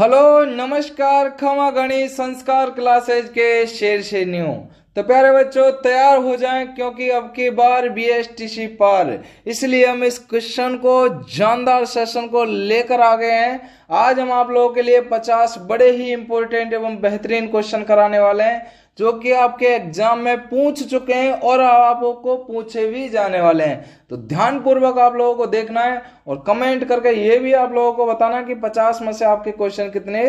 hello नमस्कार खमा गणी संस्कार क्लासेज के शेर न्यू तो प्यारे बच्चों तैयार हो जाएं क्योंकि अब की बार सी पर इसलिए हम इस क्वेश्चन को जानदार सेशन को लेकर आ गए हैं आज हम आप लोगों के लिए 50 बड़े ही इंपॉर्टेंट एवं बेहतरीन क्वेश्चन कराने वाले हैं जो कि आपके एग्जाम में पूछ चुके हैं और आपको पूछे भी जाने वाले हैं तो ध्यान पूर्वक आप लोगों को देखना है और कमेंट करके ये भी आप लोगों को बताना कि पचास में से आपके क्वेश्चन कितने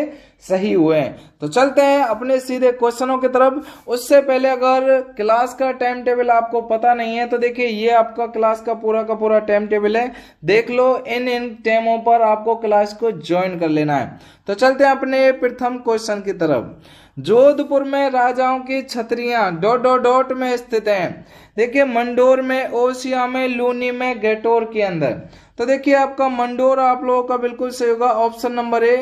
सही हुए हैं तो चलते हैं अपने सीधे क्वेश्चनों की तरफ उससे पहले अगर क्लास का टाइम टेबल आपको पता नहीं है तो देखिए ये आपका क्लास का पूरा का पूरा टाइम टेबल है देख लो इन इन टाइमों पर आपको क्लास को ज्वाइन कर लेना है तो चलते हैं अपने प्रथम क्वेश्चन की तरफ जोधपुर में राजाओं की छतरियां डॉट डॉट डॉट में स्थित हैं देखिए मंडोर में ओसिया में लूनी में गेटोर के अंदर तो देखिए आपका मंडोर आप लोगों का बिल्कुल सही होगा option number A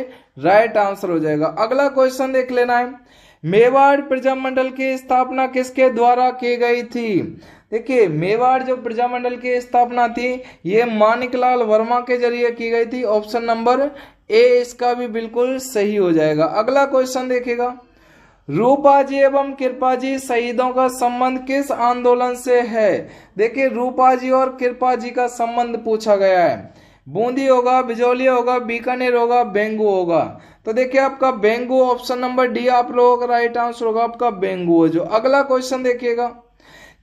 right answer हो जाएगा अगला क्वेश्चन देख लेना है मेवाड़ प्रजामंडल की स्थापना किसके द्वारा की गई थी देखिए मेवाड़ जो प्रजामंडल की स्थापना थी ये मानिकलाल वर्मा के जरिए की गई थी ऑप्शन नंबर ए इसका भी बिल्कुल सही हो जाएगा अगला क्वेश्चन देखिएगा रूपा जी एवं कृपा जी शहीदों का संबंध किस आंदोलन से है देखिए जी और कृपा जी का संबंध पूछा गया है बूंदी होगा बिजौली होगा बीकानेर होगा बेंगू होगा तो देखिए आपका बेंगू ऑप्शन नंबर डी आप लोगों का राइट आंसर होगा आपका बेंगू है जो अगला क्वेश्चन देखिएगा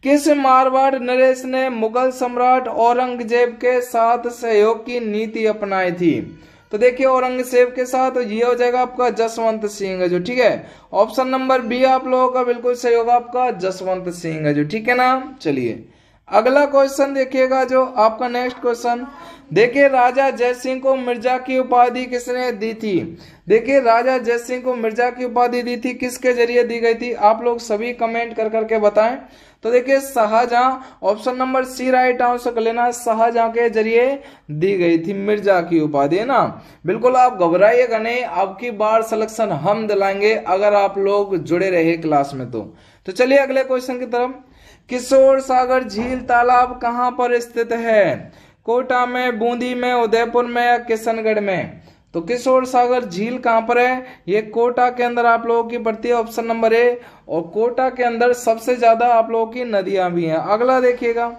किस मारवाड़ नरेश ने मुगल सम्राट औरंगजेब के साथ सहयोग की नीति अपनाई थी तो देखिए औरंगजेब के साथ ये हो जाएगा आपका जसवंत सिंह है जो ठीक है ऑप्शन नंबर बी आप लोगों का बिल्कुल सही होगा आपका जसवंत सिंह है जो ठीक है ना चलिए अगला क्वेश्चन देखिएगा जो आपका नेक्स्ट क्वेश्चन देखिए राजा जयसिंह को मिर्जा की उपाधि किसने दी थी देखिए राजा जयसिंह को मिर्जा की उपाधि दी थी किसके जरिए दी गई थी आप लोग सभी कमेंट कर करके बताएं तो देखिए Shahjahan option number C right answer लेना शाहजहां के जरिए दी गई थी मिर्जा की उपाधि है ना बिल्कुल आप घबराइएगा नहीं आपकी बार सिलेक्शन हम दिलाएंगे अगर आप लोग जुड़े रहे क्लास में तो, तो चलिए अगले क्वेश्चन की तरफ किशोर सागर झील तालाब कहाँ पर स्थित है कोटा में बूंदी में उदयपुर में या किशनगढ़ में तो किशोर सागर झील कहाँ पर है ये कोटा के अंदर आप लोगों की पड़ती है ऑप्शन नंबर ए और कोटा के अंदर सबसे ज्यादा आप लोगों की नदियां भी हैं अगला देखिएगा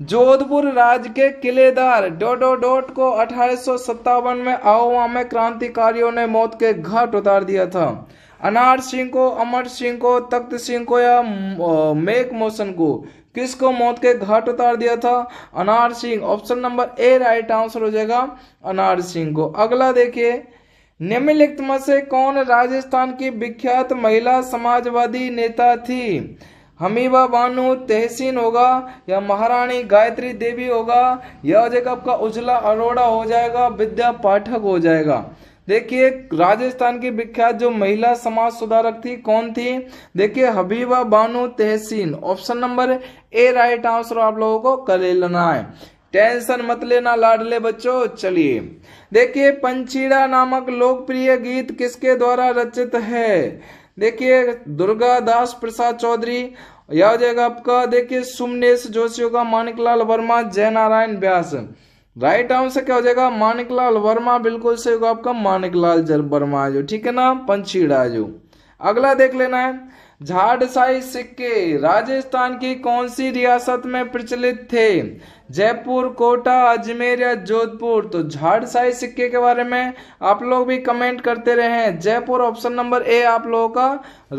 जोधपुर राज्य के किलेदार डोडो डोट को अठारह में आओवा में क्रांतिकारियों ने मौत के घाट उतार दिया था अनार सिंह को अमर सिंह को तख्त सिंह को या मेक मोशन को किसको मौत के घाट उतार दिया था Anar Singh option number A right answer हो जाएगा अनार सिंह को अगला देखिए निम्नलिखित में से कौन राजस्थान की विख्यात महिला समाजवादी नेता थी हमीबा बानु तहसीन होगा या महारानी गायत्री देवी होगा यह जगह आपका उजला अरोड़ा हो जाएगा विद्या पाठक हो जाएगा देखिए राजस्थान की विख्यात जो महिला समाज सुधारक थी कौन थी देखिए Habiba Banu Tahseen option number A right answer आप लोगों को कर लेना है टेंशन मत लेना लाडले बच्चों चलिए देखिए पंचीड़ा नामक लोकप्रिय गीत किसके द्वारा रचित है देखिए दुर्गा दास प्रसाद चौधरी यह हो जाएगा आपका देखिए सुमनेश जोशी होगा मानिकलाल वर्मा जय नारायण व्यास राइट आंसर क्या हो जाएगा मानिकलाल वर्मा बिल्कुल सही होगा आपका मानिकलाल जल वर्मा जो ठीक है ना पंछीड़ा जो अगला देख लेना है झाड़साई सिक्के राजस्थान की कौन सी रियासत में प्रचलित थे जयपुर कोटा अजमेर या जोधपुर तो झाड़साई सिक्के के बारे में आप लोग भी कमेंट करते रहे जयपुर ऑप्शन नंबर ए आप लोगों का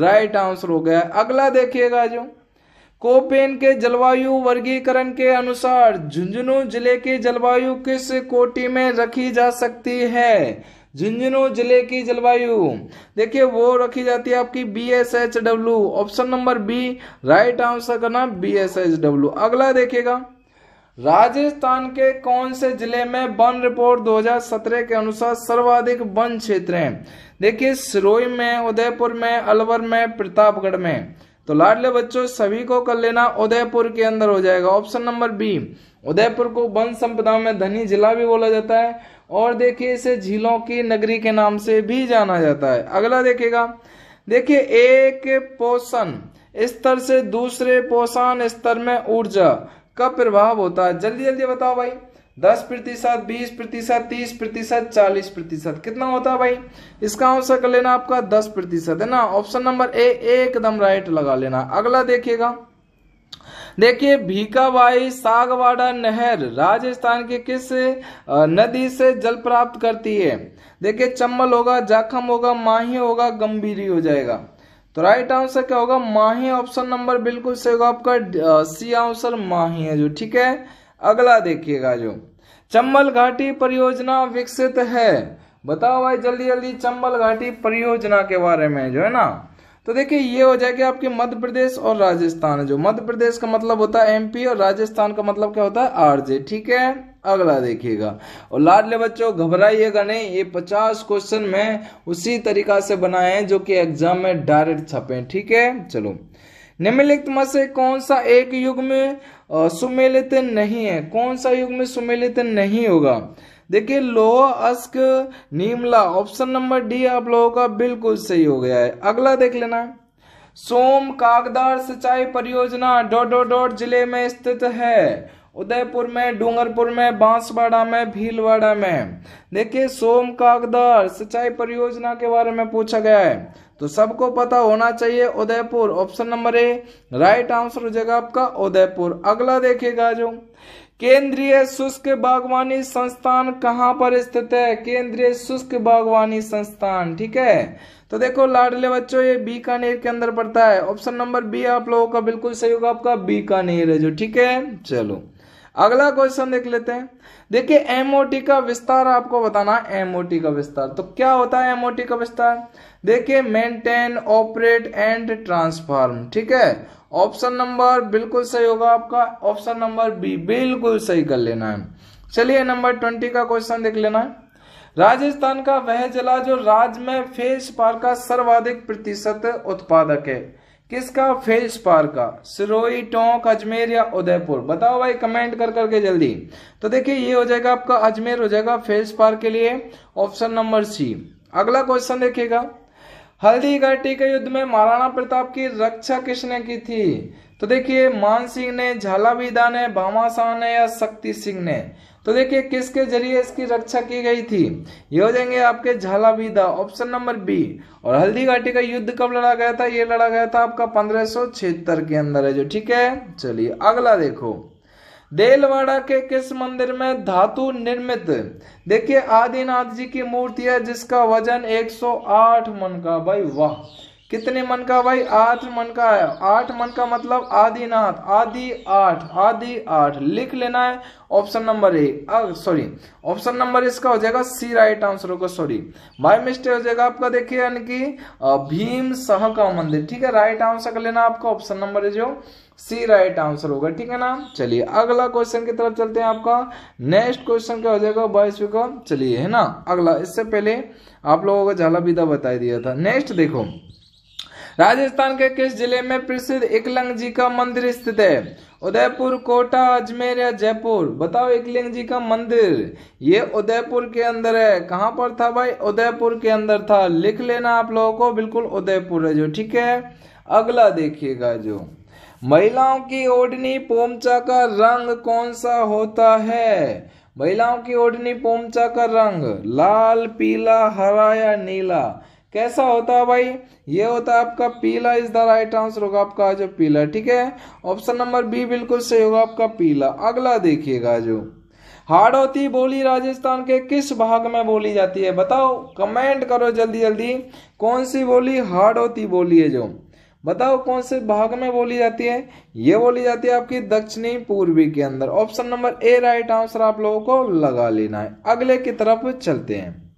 राइट आंसर हो गया अगला देखिएगा जो कोपेन के जलवायु वर्गीकरण के अनुसार झुंझुनू जिले की जलवायु किस कोटि में रखी जा सकती है झुंझुनू जिले की जलवायु देखिए वो रखी जाती है आपकी B S H W option number B right answer करना बी एस एच डब्ल्यू अगला देखिएगा राजस्थान के कौन से जिले में वन रिपोर्ट 2017 के अनुसार सर्वाधिक वन क्षेत्र हैं देखिए सिरोई में उदयपुर में अलवर में प्रतापगढ़ में तो लाडले बच्चों सभी को कर लेना उदयपुर के अंदर हो जाएगा ऑप्शन नंबर बी उदयपुर को वन संपदा में धनी जिला भी बोला जाता है और देखिए इसे झीलों की नगरी के नाम से भी जाना जाता है अगला देखिएगा देखिए एक पोषण स्तर से दूसरे पोषण स्तर में ऊर्जा का प्रभाव होता है जल्दी जल्दी बताओ भाई दस प्रतिशत बीस प्रतिशत तीस प्रतिशत चालीस प्रतिशत कितना होता है भाई इसका आंसर कर लेना आपका दस प्रतिशत है ना ऑप्शन नंबर ए एकदम राइट लगा लेना अगला देखिएगा देखिए भीकाबाई सागवाड़ा नहर राजस्थान के किस नदी से जल प्राप्त करती है देखिए चम्बल होगा जाखम होगा माही होगा गंभीरी हो जाएगा तो राइट आंसर क्या होगा माही ऑप्शन नंबर बिल्कुल सही होगा आपका सी आंसर माही है जो ठीक है अगला देखिएगा जो चम्बल घाटी परियोजना विकसित है बताओ भाई जल्दी जल्दी चंबल घाटी परियोजना के बारे में जो है ना तो देखिए ये हो जाएगा आपके मध्य प्रदेश और राजस्थान जो मध्य प्रदेश का मतलब होता है एमपी और राजस्थान का मतलब क्या होता है आरजे ठीक है अगला देखिएगा और लाडले बच्चों घबराइएगा नहीं ये पचास क्वेश्चन में उसी तरीका से बनाए हैं जो कि एग्जाम में डायरेक्ट छपे ठीक है चलो निम्नलिखित में से कौन सा एक युग में सुमेलित नहीं है कौन सा युग में सुमेलित नहीं होगा देखिए लोहा अस्क नीमला ऑप्शन नंबर डी आप लोगों का बिल्कुल सही हो गया है अगला देख लेना सोम कागदार सिंचाई परियोजना डोडो डॉट जिले में स्थित है उदयपुर में डूंगरपुर में बांसवाड़ा में भीलवाड़ा में देखिए सोम कागदार सिंचाई परियोजना के बारे में पूछा गया है तो सबको पता होना चाहिए Udaipur option number A right answer हो जाएगा आपका उदयपुर अगला देखिएगा जो केंद्रीय शुष्क बागवानी संस्थान कहाँ पर स्थित है केंद्रीय शुष्क बागवानी संस्थान ठीक है तो देखो लाडले बच्चों ये बीकानेर के अंदर पड़ता है ऑप्शन नंबर बी आप लोगों का बिल्कुल सही होगा आपका बीकानेर है जो ठीक है चलो अगला क्वेश्चन देख लेते हैं देखिए एमओटी का विस्तार आपको बताना एमओटी का विस्तार तो क्या होता है एमओटी का विस्तार देखिए मेंटेन ऑपरेट एंड ट्रांसफॉर्म ठीक है ऑप्शन नंबर बिल्कुल सही होगा आपका ऑप्शन नंबर बी बिल्कुल सही कर लेना है चलिए नंबर ट्वेंटी का क्वेश्चन देख लेना है राजस्थान का वह जिला जो राज्य में फेस पार का सर्वाधिक प्रतिशत उत्पादक है किसका फेस पार का सिरोही टोंक अजमेर या उदयपुर बताओ भाई कमेंट कर करके जल्दी तो देखिए ये हो जाएगा आपका अजमेर हो जाएगा फेस पार के लिए ऑप्शन नंबर सी अगला क्वेश्चन देखिएगा हल्दी घाटी के युद्ध में महाराणा प्रताप की रक्षा किसने की थी तो देखिए मान सिंह ने झालाविदा ने भामाशाह ने या शक्ति सिंह ने तो देखिए किसके जरिए इसकी रक्षा की गई थी ये हो जाएंगे आपके झालाविदा ऑप्शन नंबर बी और हल्दी घाटी का युद्ध कब लड़ा गया था ये लड़ा गया था आपका पंद्रह के अंदर है जो ठीक है चलिए अगला देखो देलवाड़ा के किस मंदिर में धातु निर्मित देखिए आदिनाथ जी की मूर्ति है जिसका वजन 108 मन का भाई वाह कितने मन का भाई आठ मन का है आठ मन का मतलब आदिनाथ आदि आठ आदि आठ लिख लेना है option number A sorry option number इसका हो जाएगा सी राइट आंसर होगा सॉरी बाई मिस्टेक हो जाएगा आपका देखिए यानी कि भीम सह का मंदिर ठीक है राइट आंसर कर लेना आपका ऑप्शन नंबर जो सी राइट आंसर होगा ठीक है ना चलिए अगला क्वेश्चन की तरफ चलते हैं आपका नेक्स्ट क्वेश्चन क्या हो जाएगा बाईस चलिए है ना अगला इससे पहले आप लोगों को झाला विदा बता दिया था नेक्स्ट देखो राजस्थान के किस जिले में प्रसिद्ध एकलंग जी का मंदिर स्थित है उदयपुर कोटा अजमेर या जयपुर बताओ एकलिंग जी का मंदिर ये उदयपुर के अंदर है कहाँ पर था भाई उदयपुर के अंदर था लिख लेना आप लोगों को बिल्कुल उदयपुर है जो ठीक है अगला देखिएगा जो महिलाओं की ओढ़नी पोमचा का रंग कौन सा होता है महिलाओं की ओढ़नी पोमचा का रंग लाल पीला हरा या नीला कैसा होता है भाई ये होता है आपका पीला इज द राइट आंसर होगा आपका जो पीला ठीक है ऑप्शन नंबर बी बिल्कुल सही होगा आपका पीला अगला देखिएगा जो हाड़ौती बोली राजस्थान के किस भाग में बोली जाती है बताओ कमेंट करो जल्दी जल्दी कौन सी बोली हाड़ौती बोली है जो बताओ कौन से भाग में बोली जाती है ये बोली जाती है आपकी दक्षिणी पूर्वी के अंदर option number A right answer आप लोगों को लगा लेना है अगले की तरफ चलते हैं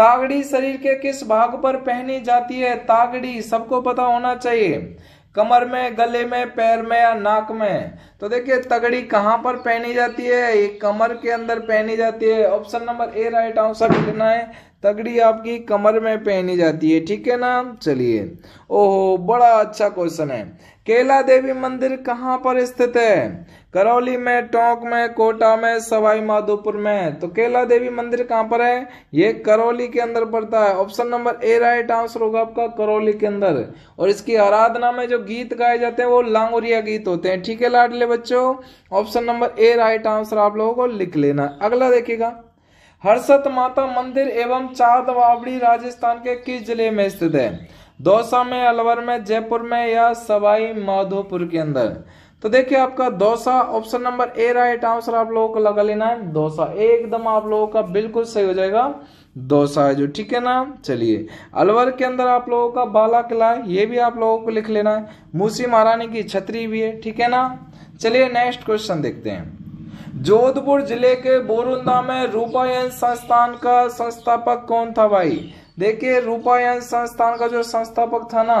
तागड़ी शरीर के किस भाग पर पहनी जाती है तागड़ी सबको पता होना चाहिए कमर में गले में पैर में या नाक में तो देखिए तगड़ी कहाँ पर पहनी जाती है ये कमर के अंदर पहनी जाती है option number A right answer लिखना है तगड़ी आपकी कमर में पहनी जाती है ठीक है ना चलिए ओहो बड़ा अच्छा क्वेश्चन है केला देवी मंदिर कहाँ पर स्थित है करौली में टोंक में कोटा में सवाई माधोपुर में तो केला देवी मंदिर कहाँ पर है ये करौली के अंदर पड़ता है option number A right answer होगा आपका करौली के अंदर और इसकी आराधना में जो गीत गाए जाते हैं वो लांगोरिया गीत होते हैं ठीक है लाडले बच्चों option number A right answer आप लोगों को लिख लेना अगला देखिएगा हर्षत माता मंदिर एवं चांद वावड़ी राजस्थान के किस जिले में स्थित है दौसा में अलवर में जयपुर में या सवाई माधोपुर के अंदर तो देखिए आपका Dausa option number A right answer आप लोगों को लगा लेना है दौसा एकदम आप लोगों का बिल्कुल सही हो जाएगा दौसा है जो ठीक है ना चलिए अलवर के अंदर आप लोगों का बाला किला है ये भी आप लोगों को लिख लेना है मूसी महारानी की छतरी भी है ठीक है ना चलिए नेक्स्ट क्वेश्चन देखते हैं जोधपुर जिले के बोरुंदा में रूपायन संस्थान का संस्थापक कौन था भाई देखिए रूपायन संस्थान का जो संस्थापक था ना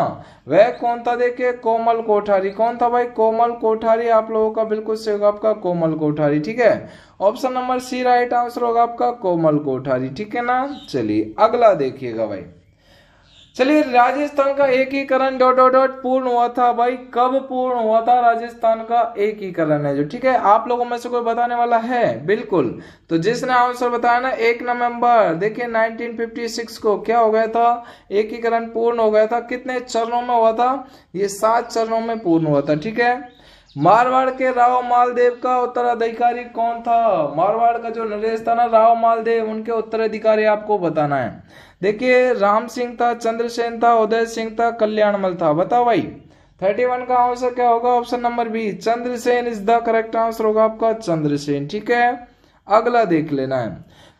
वह कौन था देखिए कोमल कोठारी कौन था भाई कोमल कोठारी आप लोगों का बिल्कुल सही होगा आपका कोमल कोठारी ठीक है option number C right answer होगा आपका कोमल कोठारी ठीक है ना चलिए अगला देखिएगा भाई चलिए राजस्थान का एकीकरण डॉट डॉट डॉट पूर्ण हुआ था भाई कब पूर्ण हुआ था राजस्थान का एकीकरण है जो ठीक है आप लोगों में से कोई बताने वाला है बिल्कुल तो जिसने आंसर बताया ना एक नवंबर देखिए 1956 को क्या हो गया था एकीकरण पूर्ण हो गया था कितने चरणों में हुआ था ये सात चरणों में पूर्ण हुआ था ठीक है मारवाड़ के राव मालदेव का उत्तराधिकारी कौन था मारवाड़ का जो नरेश था ना राव मालदेव उनके उत्तराधिकारी आपको बताना है देखिए राम सिंह था चंद्रसेन था उदय सिंह था कल्याणमल था बताओ भाई थर्टी वन का आंसर क्या होगा option number B Chandrasen is the correct answer होगा आपका चंद्रसेन ठीक है अगला देख लेना है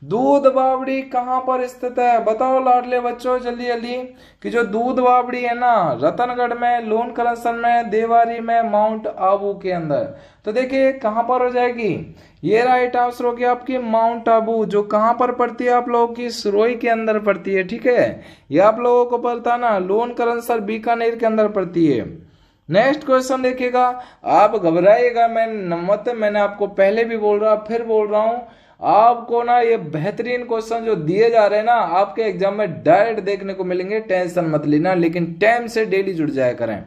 दूध बावड़ी कहाँ पर स्थित है बताओ लाडले बच्चों जल्दी जल्दी कि जो दूध बावड़ी है ना रतनगढ़ में लोन कलसन में देवारी में माउंट आबू के अंदर तो देखिए कहाँ पर हो जाएगी ये राइट आंसर हो गया आपकी माउंट आबू जो कहाँ पर पड़ती है आप लोगों की सुरोई के अंदर पड़ती है ठीक है ये आप लोगों को पता ना लोन करंसर बीकानेर के अंदर पड़ती है नेक्स्ट क्वेश्चन देखिएगा आप घबराइएगा मैं मत मैंने आपको पहले भी बोल रहा फिर बोल रहा हूँ आपको ना ये बेहतरीन क्वेश्चन जो दिए जा रहे हैं ना आपके एग्जाम में डायरेक्ट देखने को मिलेंगे टेंशन मत लेना लेकिन टाइम से डेली जुड़ जाया करें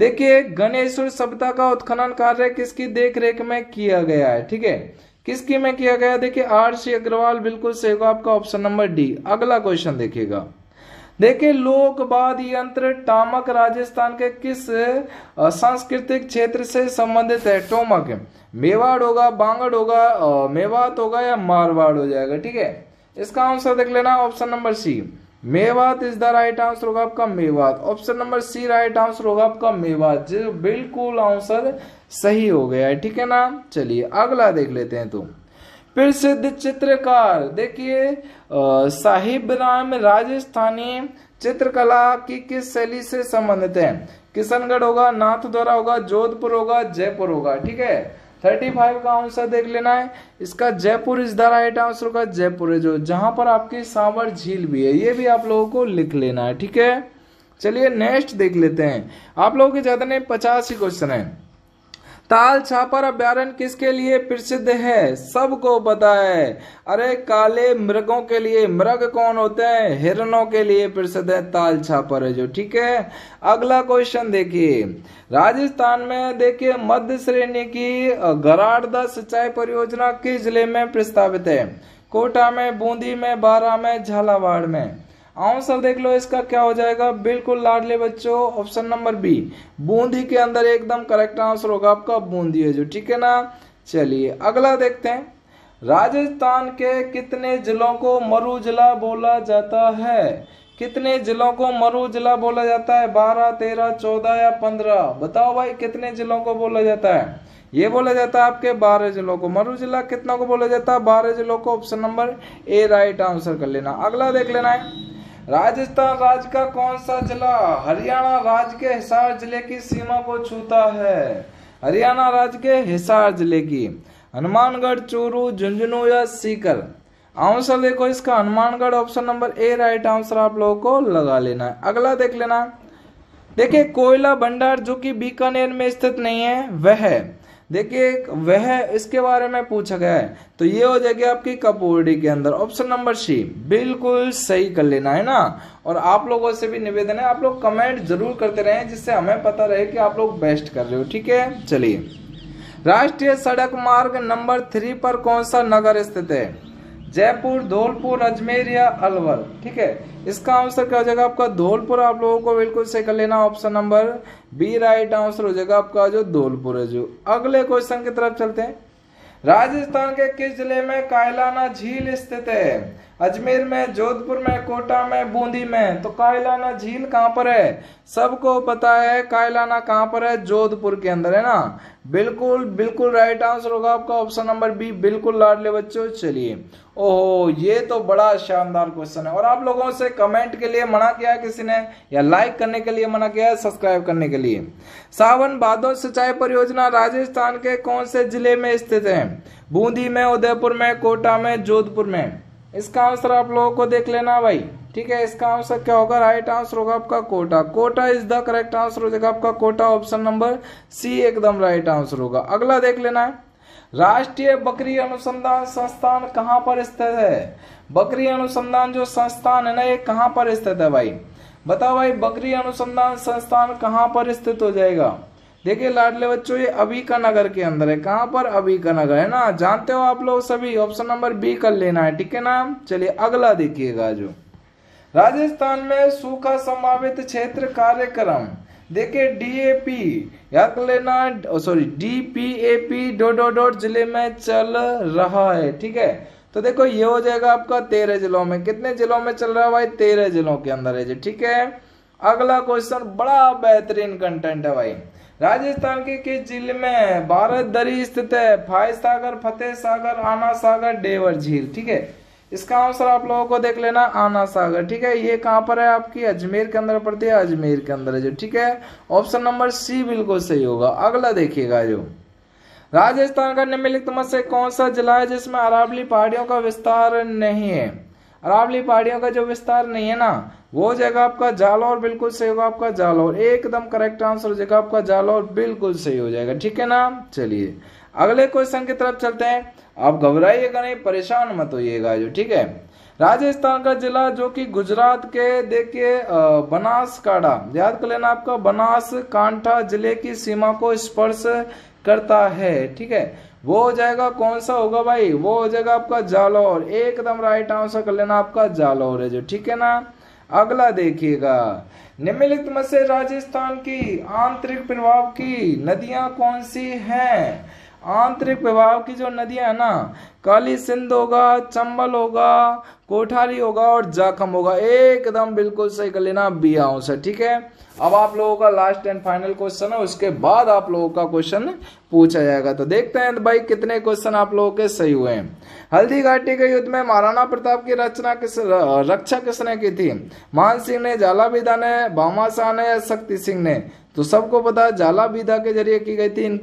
देखिए गणेश्वर सभ्यता का उत्खनन कार्य किसकी देखरेख में किया गया है ठीक है किसकी में किया गया देखिए आर सी अग्रवाल बिल्कुल सही होगा आपका ऑप्शन नंबर डी अगला क्वेश्चन देखिएगा देखिए लोकवाद यंत्र टामक राजस्थान के किस सांस्कृतिक क्षेत्र से संबंधित है टोमक मेवाड़ होगा बांगड़ होगा मेवात होगा या मारवाड़ हो जाएगा ठीक है इसका आंसर देख लेना option number C Mewat is the right answer होगा आपका Mewat option number C right answer होगा आपका मेवात जो बिल्कुल आंसर सही हो गया है ठीक है ना चलिए अगला देख लेते हैं तो प्रसिद्ध चित्रकार देखिए साहिब राम राजस्थानी चित्रकला की किस शैली से संबंधित है किशनगढ़ होगा नाथ द्वारा होगा जोधपुर होगा जयपुर होगा ठीक है थर्टी फाइव का आंसर देख लेना है इसका जयपुर इस राइट आंसर होगा जयपुर है जो जहां पर आपकी सांवर झील भी है ये भी आप लोगों को लिख लेना है ठीक है चलिए नेक्स्ट देख लेते हैं आप लोगों के ज्यादा नहीं पचास ही क्वेश्चन है ताल छापर अभ्यारण किसके लिए प्रसिद्ध है सबको पता है अरे काले मृगों के लिए मृग कौन होते हैं हिरणों के लिए प्रसिद्ध है ताल छापर है जो ठीक है अगला क्वेश्चन देखिए राजस्थान में देखिए मध्य श्रेणी की गराड़दा सिंचाई परियोजना किस जिले में प्रस्तावित है कोटा में बूंदी में बारा में झालावाड़ में आंसर देख लो इसका क्या हो जाएगा बिल्कुल लाडले बच्चों ऑप्शन नंबर बी बूंदी के अंदर एकदम करेक्ट आंसर होगा आपका बूंदी है जो ठीक है ना चलिए अगला देखते हैं राजस्थान के कितने जिलों को मरु जिला बोला जाता है कितने जिलों को मरु जिला बोला जाता है बारह तेरह चौदह या पंद्रह बताओ भाई कितने जिलों को बोला जाता है ये बोला जाता है आपके बारह जिलों को मरु जिला कितना को बोला जाता है बारह जिलों को option number A right answer कर लेना अगला देख लेना है राजस्थान राज्य का कौन सा जिला हरियाणा राज्य के हिसार जिले की सीमा को छूता है हरियाणा राज्य के हिसार जिले की हनुमानगढ़ चूरू झुंझुनू या सीकर आंसर देखो इसका Hanumangarh option number A right answer आप लोगों को लगा लेना है अगला देख लेना देखिये कोयला भंडार जो कि बीकानेर में स्थित नहीं है वह देखिए वह इसके बारे में पूछा गया है तो ये हो जाएगी आपकी कपोडी के अंदर ऑप्शन नंबर सी बिल्कुल सही कर लेना है ना और आप लोगों से भी निवेदन है आप लोग कमेंट जरूर करते रहें जिससे हमें पता रहे कि आप लोग बेस्ट कर रहे हो ठीक है चलिए राष्ट्रीय सड़क मार्ग नंबर थ्री पर कौन सा नगर स्थित है जयपुर धौलपुर अजमेर या अलवर ठीक है इसका आंसर क्या हो जाएगा आपका धौलपुर आप लोगों को बिल्कुल से कर लेना option number B right answer हो जाएगा आपका जो धौलपुर है जो अगले क्वेश्चन की तरफ चलते हैं राजस्थान के किस जिले में कायलाना झील स्थित है अजमेर में जोधपुर में कोटा में बूंदी में तो कायलाना झील कहाँ पर है सबको पता है कायलाना कहाँ पर है जोधपुर के अंदर है ना बिल्कुल बिल्कुल राइट आंसर होगा आपका ऑप्शन नंबर बी बिल्कुल लाडले बच्चों चलिए ओहो ये तो बड़ा शानदार क्वेश्चन है और आप लोगों से कमेंट के लिए मना किया है किसी ने या लाइक करने के लिए मना किया है सब्सक्राइब करने के लिए सावन भादो सिंचाई परियोजना राजस्थान के कौन से जिले में स्थित है बूंदी में उदयपुर में कोटा में जोधपुर में इसका आंसर आप लोगों को देख लेना भाई ठीक है इसका आंसर क्या होगा राइट आंसर होगा आपका Kota Kota is the correct answer हो जाएगा आपका कोटा ऑप्शन नंबर सी एकदम राइट आंसर होगा अगला देख लेना है राष्ट्रीय बकरी अनुसंधान संस्थान कहाँ पर स्थित है बकरी अनुसंधान जो संस्थान है ना ये कहाँ पर स्थित है भाई बताओ भाई बकरी अनुसंधान संस्थान कहाँ पर स्थित हो जाएगा देखिए लाडले बच्चों ये अभी का नगर के अंदर है कहाँ पर अभी का नगर है ना जानते हो आप लोग सभी ऑप्शन नंबर बी कर लेना है ठीक है ना चलिए अगला देखिएगा जो राजस्थान में सूखा संभावित क्षेत्र कार्यक्रम देखिए डीएपी याद कर लेना सॉरी डीपीएपी डोडो डॉट डॉट जिले में चल रहा है ठीक है तो देखो ये हो जाएगा आपका तेरह जिलों में कितने जिलों में चल रहा है भाई तेरह जिलों के अंदर है जी ठीक है अगला क्वेश्चन बड़ा बेहतरीन कंटेंट है भाई राजस्थान के किस जिले में भारत दरी स्थित है फाय सागर फतेह सागर आना सागर डेवर झील ठीक है इसका आंसर आप लोगों को देख लेना आना सागर ठीक है ये कहाँ पर है आपकी अजमेर के अंदर पड़ती है अजमेर के अंदर जो ठीक है ऑप्शन नंबर सी बिल्कुल सही होगा अगला देखिएगा जो राजस्थान का निम्नलिखित में से कौन सा जिला है जिसमें अरावली पहाड़ियों का विस्तार नहीं है अरावली पहाड़ियों का जो विस्तार नहीं है ना वो जगह आपका जालौर बिल्कुल सही होगा आपका जालौर एकदम करेक्ट आंसर जाएगा आपका जालौर बिल्कुल सही हो जाएगा ठीक है ना चलिए अगले क्वेश्चन की तरफ चलते हैं आप घबराइएगा नहीं परेशान मत होइएगा जो ठीक है राजस्थान का जिला जो कि गुजरात के देखिए काड़ा याद कर लेना आपका बनास कांठा जिले की सीमा को स्पर्श करता है ठीक है वो हो जाएगा कौन सा होगा भाई वो हो जाएगा आपका जालौर एकदम राइट आंसर कर लेना आपका जालौर है जो ठीक है ना अगला देखिएगा निम्नलिखित में से राजस्थान की आंतरिक प्रभाव की नदियां कौन सी हैं आंतरिक प्रभाव की जो नदियां है ना काली सिंध होगा चंबल होगा कोठारी होगा और जाखम होगा एकदम बिल्कुल सही कर लेना बी आंसर ठीक है अब आप लोगों का लास्ट एंड फाइनल क्वेश्चन है उसके बाद आप लोगों का क्वेश्चन पूछा जाएगा तो देखते हैं तो भाई कितने क्वेश्चन आप लोगों के सही हुए हैं हल्दी घाटी के युद्ध में महाराणा प्रताप की रचना किस रक्षा किसने की थी मान सिंह ने विदा ने भामा शाह ने शक्ति सिंह ने तो सबको पता विदा के जरिए की गई थी